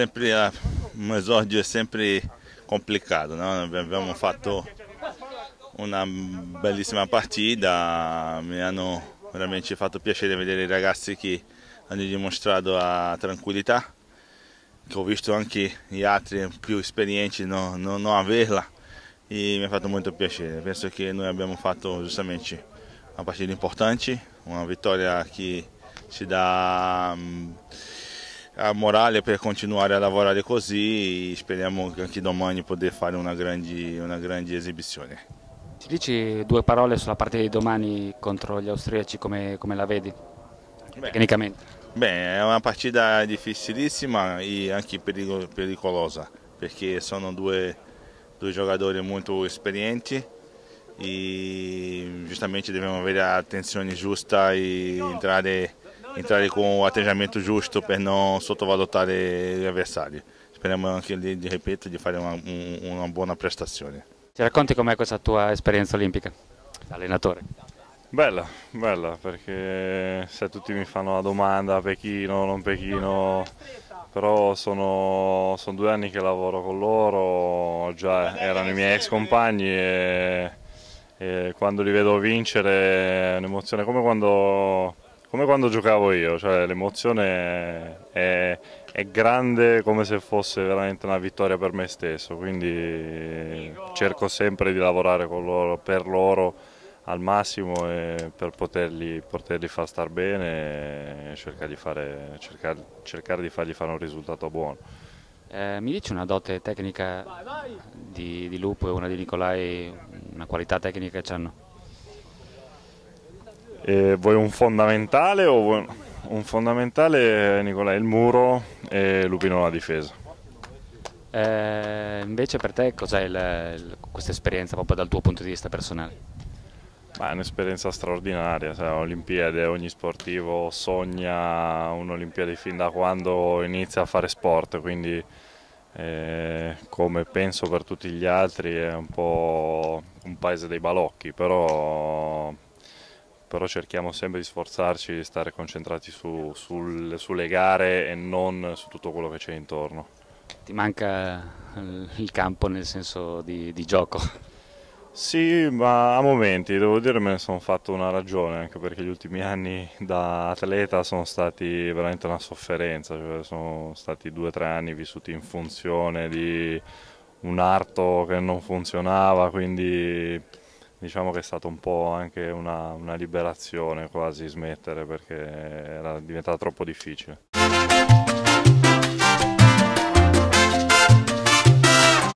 sempre a mesor dia sempre complicado, não? Tivemos um fator uma belíssima partida, mi hanno veramente piacere vedere i ragazzi che hanno dimostrato a tranquillità, che ho visto anche gli altri più esperienti non, non, non averla e mi ha fatto molto piacere. Penso che noi abbiamo fatto giustamente una partita importante, una vittoria che ci dà a muralha per é continuare a lavorare così e speriamo anche domani poter fare una grande, una grande esibizione. Né? Ci dici due parole sulla partita di domani contro gli austriaci, come, come la vedi Beh. tecnicamente? bem é uma partida dificilíssima e anche pericolosa perché sono due, due giocatori molto esperienti e giustamente dobbiamo avere l'attenzione giusta e entrare entrare con um atejamento justo para não sotovalutar o avversário. Speriamo anche lì, di, ripeto, di fare una, uma boa prestação. Ci racconti com'è questa tua esperienza olimpica da allenatore? Bella, bella, perché se tutti mi fanno la domanda Pechino, non Pechino, però sono, sono due anni che lavoro con loro, già erano i miei ex compagni e, e quando li vedo vincere è un'emozione come quando come quando giocavo io, cioè l'emozione è, è, grande come se fosse veramente una vittoria per me stesso, quindi cerco sempre di lavorare con loro, per loro al massimo per poterli, poterli, far star bene e cercare di, fare, cercare, cercare di fargli fare un risultato buono. Eh, mi dici una dote tecnica di, di Lupo e una di Nicolai, una qualità tecnica che hanno? Eh, vuoi un fondamentale o vuoi... un fondamentale Nicolai il muro e Lupino la difesa? Eh, invece per te cos'è questa esperienza proprio dal tuo punto di vista personale? Ma è un'esperienza straordinaria, cioè, Olimpiade, ogni sportivo sogna un'Olimpiade fin da quando inizia a fare sport, quindi eh, come penso per tutti gli altri è un po' un paese dei balocchi, però però cerchiamo sempre di sforzarci di stare concentrati su, sul, sulle gare e non su tutto quello che c'è intorno. Ti manca eh, il campo nel senso di, di gioco? Sì, ma a momenti devo dire me ne sono fatto una ragione, anche perché gli ultimi anni da atleta sono stati veramente una sofferenza, cioè sono stati due o tre anni vissuti in funzione di un arto che non funzionava, quindi diciamo che è stata un po' anche una, una liberazione quasi smettere perché era diventata troppo difficile.